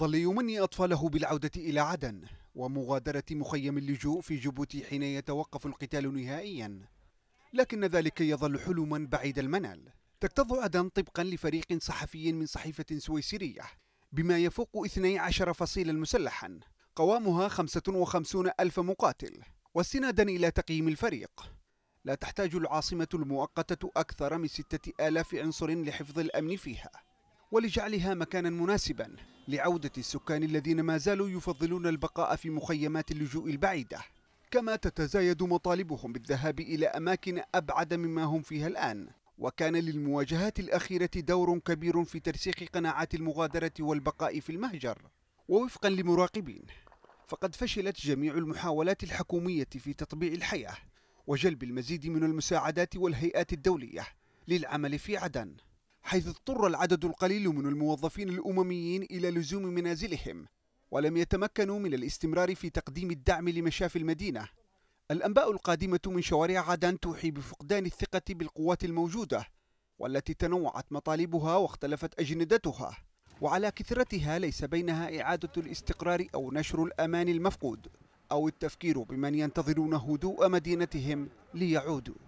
ظل يمني أطفاله بالعودة إلى عدن ومغادرة مخيم اللجوء في جيبوتي حين يتوقف القتال نهائيا لكن ذلك يظل حلما بعيد المنال تكتظ عدن طبقا لفريق صحفي من صحيفة سويسرية بما يفوق 12 فصيلا مسلحا قوامها 55 ألف مقاتل واستنادا إلى تقييم الفريق لا تحتاج العاصمة المؤقتة أكثر من ستة آلاف عنصر لحفظ الأمن فيها ولجعلها مكانا مناسبا لعودة السكان الذين ما زالوا يفضلون البقاء في مخيمات اللجوء البعيدة كما تتزايد مطالبهم بالذهاب إلى أماكن أبعد مما هم فيها الآن وكان للمواجهات الأخيرة دور كبير في ترسيخ قناعات المغادرة والبقاء في المهجر ووفقا لمراقبين فقد فشلت جميع المحاولات الحكومية في تطبيع الحياة وجلب المزيد من المساعدات والهيئات الدولية للعمل في عدن حيث اضطر العدد القليل من الموظفين الأمميين إلى لزوم منازلهم ولم يتمكنوا من الاستمرار في تقديم الدعم لمشافي المدينة الأنباء القادمة من شوارع عدن توحي بفقدان الثقة بالقوات الموجودة والتي تنوعت مطالبها واختلفت أجندتها وعلى كثرتها ليس بينها إعادة الاستقرار أو نشر الأمان المفقود أو التفكير بمن ينتظرون هدوء مدينتهم ليعودوا